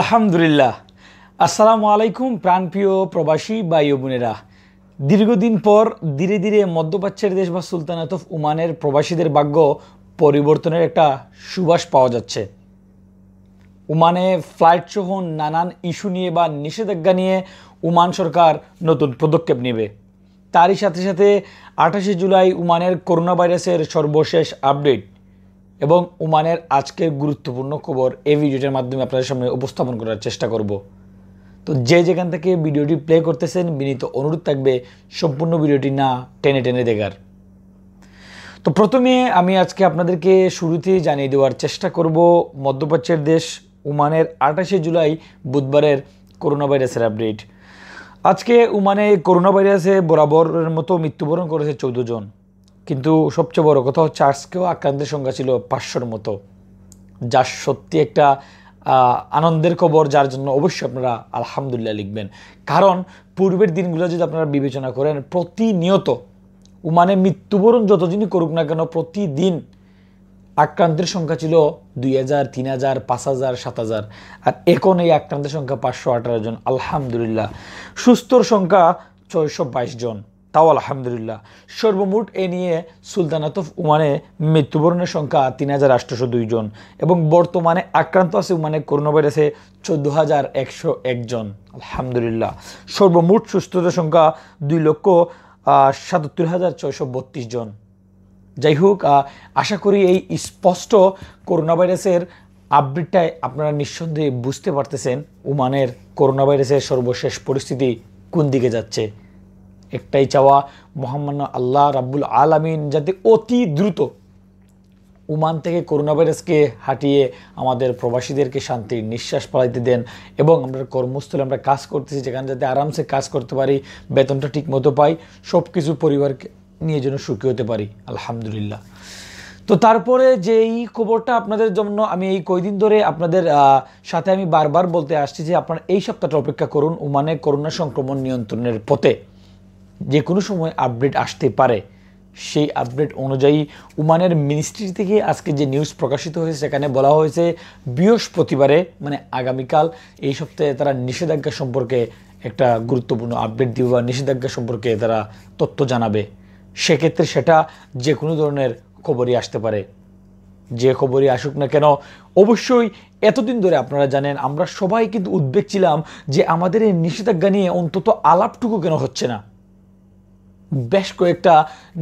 আলহামদুলিল্লাহ আসসালামু আলাইকুম প্রাণপ্রিয় প্রবাসী বাই বোনেরা দীর্ঘদিন পর ধীরে ধীরে মধ্যপ্রাচ্যের দেশ বা সুলতানাত অফ উমানের প্রবাসীদের ভাগ্য পরিবর্তনের একটা সুবাস পাওয়া যাচ্ছে উমানে ফ্লাইট সহ নানান ইস্যু নিয়ে বা নিষেধাজ্ঞা নিয়ে উমান সরকার নতুন পদক্ষেপ নেবে তারই সাথে সাথে আঠাশে জুলাই উমানের করোনা ভাইরাসের সর্বশেষ আপডেট এবং ওমানের আজকের গুরুত্বপূর্ণ খবর এই ভিডিওটির মাধ্যমে আপনাদের সামনে উপস্থাপন করার চেষ্টা করব তো যে যেখান থেকে ভিডিওটি প্লে করতেছেন বিনীত অনুরোধ থাকবে সম্পূর্ণ ভিডিওটি না টেনে টেনে দেখার তো প্রথমে আমি আজকে আপনাদেরকে শুরুতেই জানিয়ে দেওয়ার চেষ্টা করব মধ্যপ্রাচ্যের দেশ উমানের আঠাশে জুলাই বুধবারের করোনা ভাইরাসের আপডেট আজকে উমানে করোনা ভাইরাসে বরাবরের মতো মৃত্যুবরণ করেছে চৌদ্দ জন কিন্তু সবচেয়ে বড় কথা হচ্ছে আজকেও আক্রান্তের সংখ্যা ছিল পাঁচশোর মতো যা সত্যি একটা আনন্দের খবর যার জন্য অবশ্যই আপনারা আলহামদুলিল্লাহ লিখবেন কারণ পূর্বের দিনগুলো যদি আপনারা বিবেচনা করেন প্রতিনিয়ত মানে মৃত্যুবরণ যতদিনই করুক না কেন প্রতিদিন আক্রান্তের সংখ্যা ছিল দুই হাজার তিন হাজার পাঁচ হাজার সাত হাজার আর এখন এই আক্রান্তের সংখ্যা পাঁচশো আঠারো জন আলহামদুলিল্লাহ সুস্থর সংখ্যা ছয়শো বাইশ জন তাও আলহামদুলিল্লাহ সর্বমোট এ নিয়ে সুলতানাতফ উমানে মৃত্যুবরণের সংখ্যা তিন হাজার আটশোশো দুইজন এবং বর্তমানে আক্রান্ত আছে উমানে করোনা ভাইরাসে চোদ্দ হাজার একশো একজন আলহামদুলিল্লাহ সর্বমোট সুস্থতার সংখ্যা দুই লক্ষ সাতাত্তর হাজার ছয়শো বত্রিশ জন যাই হোক আশা করি এই স্পষ্ট করোনা ভাইরাসের আপডেটটায় আপনারা নিঃসন্দেহে বুঝতে পারতেছেন উমানের করোনা ভাইরাসের সর্বশেষ পরিস্থিতি কোন দিকে যাচ্ছে একটাই চাওয়া মোহাম্মদ আল্লাহ রাব্বুল আলমিন যাতে অতি দ্রুত উমান থেকে করোনা ভাইরাসকে হাঁটিয়ে আমাদের প্রবাসীদেরকে শান্তির নিঃশ্বাস পালাইতে দেন এবং আমরা কর্মস্থলে আমরা কাজ করতেছি যেখানে যাতে আরামসে কাজ করতে পারি বেতনটা ঠিক মতো পাই সব কিছু পরিবারকে নিয়ে যেন সুখী হতে পারি আলহামদুলিল্লাহ তো তারপরে যে এই খবরটা আপনাদের জন্য আমি এই কয়দিন ধরে আপনাদের সাথে আমি বারবার বলতে আসছি যে আপনারা এই সপ্তাহটা অপেক্ষা করুন উমানে করোনা সংক্রমণ নিয়ন্ত্রণের পথে যে কোনো সময় আপডেট আসতে পারে সেই আপডেট অনুযায়ী উমানের মিনিস্ট্রি থেকে আজকে যে নিউজ প্রকাশিত হয়েছে সেখানে বলা হয়েছে বৃহস্পতিবারে মানে আগামীকাল এই সপ্তাহে তারা নিষেধাজ্ঞা সম্পর্কে একটা গুরুত্বপূর্ণ আপডেট দিবে বা নিষেধাজ্ঞা সম্পর্কে তারা তথ্য জানাবে সেক্ষেত্রে সেটা যে কোনো ধরনের খবরই আসতে পারে যে খবরই আসুক না কেন অবশ্যই এতদিন ধরে আপনারা জানেন আমরা সবাই কিন্তু উদ্বেগ ছিলাম যে আমাদের এই নিষেধাজ্ঞা নিয়ে অন্তত আলাপটুকু কেন হচ্ছে না বেশ কয়েকটা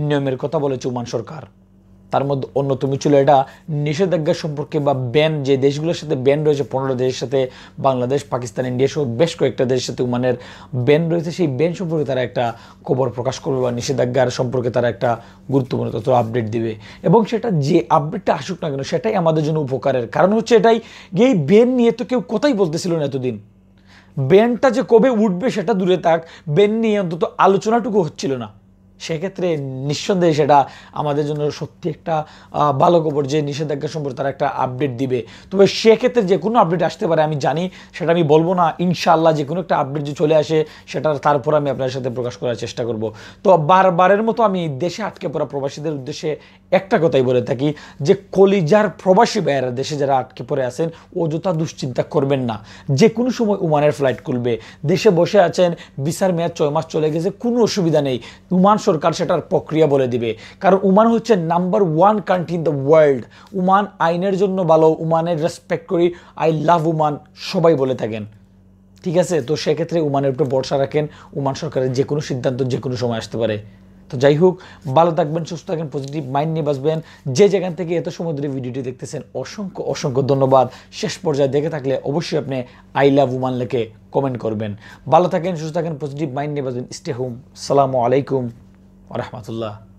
নিয়মের কথা বলেছে ওমান সরকার তার মধ্যে অন্যতম ছিল এটা নিষেধাজ্ঞা সম্পর্কে বা ব্যান যে দেশগুলোর সাথে ব্যান রয়েছে পনেরো দেশের সাথে বাংলাদেশ পাকিস্তান ইন্ডিয়া সহ বেশ কয়েকটা দেশের সাথে উমানের ব্যান রয়েছে সেই ব্যান সম্পর্কে তারা একটা খবর প্রকাশ করবে বা নিষেধাজ্ঞার সম্পর্কে তারা একটা গুরুত্বপূর্ণ তথ্য আপডেট দিবে এবং সেটা যে আপডেটটা আসুক না কেন সেটাই আমাদের জন্য উপকারের কারণ হচ্ছে এটাই এই ব্যান নিয়ে তো কেউ কথাই বলতেছিল না এতদিন ব্যানটা যে কবে উঠবে সেটা দূরে থাক ব্যান নিয়ে অন্তত আলোচনাটুকু হচ্ছিল না সেক্ষেত্রে নিঃসন্দেহে সেটা আমাদের জন্য সত্যি একটা ভালো খবর যে নিষেধাজ্ঞা সম্পর্কে তারা একটা আপডেট দিবে তবে সেক্ষেত্রে যে কোনো আপডেট আসতে পারে আমি জানি সেটা আমি বলবো না ইনশাআল্লাহ যে কোনো একটা আপডেট যে চলে আসে সেটা তারপর আমি আপনার সাথে প্রকাশ করার চেষ্টা করব তো বারবারের মতো আমি দেশে আটকে পড়া প্রবাসীদের উদ্দেশ্যে একটা কথাই বলে থাকি যে কলিজার প্রবাসী ভাইয়েরা দেশে যারা আটকে পড়ে আছেন অযথা দুশ্চিন্তা করবেন না যে কোনো সময় ওমানের ফ্লাইট খুলবে দেশে বসে আছেন বিচার মেয়াদ ছয় মাস চলে গেছে কোনো অসুবিধা নেই ওমান সরকার সেটার প্রক্রিয়া বলে দিবে কারণ উমান হচ্ছে number one country in the world Oman আইনের জন্য ভালো উমানের রেসপেক্ট করি আই লাভ উমান সবাই বলে থাকেন ঠিক আছে তো সেক্ষেত্রে উমানের উপরে ভরসা রাখেন উমান সরকারের যে কোনো সিদ্ধান্ত যে কোনো সময় আসতে পারে তো যাই হোক ভালো থাকবেন সুস্থ থাকবেন পজিটিভ মাইন্ড নিয়ে বাঁচবেন যে যেখান থেকে এত সময় ধরে ভিডিওটি দেখতেছেন অসংখ্য অসংখ্য ধন্যবাদ শেষ পর্যায়ে দেখে থাকলে অবশ্যই আপনি আই লাভ উমান লেখে কমেন্ট করবেন ভালো থাকেন সুস্থ থাকেন পজিটিভ মাইন্ড নিয়ে বাঁচবেন স্টে হোম সালামু আলাইকুম ve rahmetullah.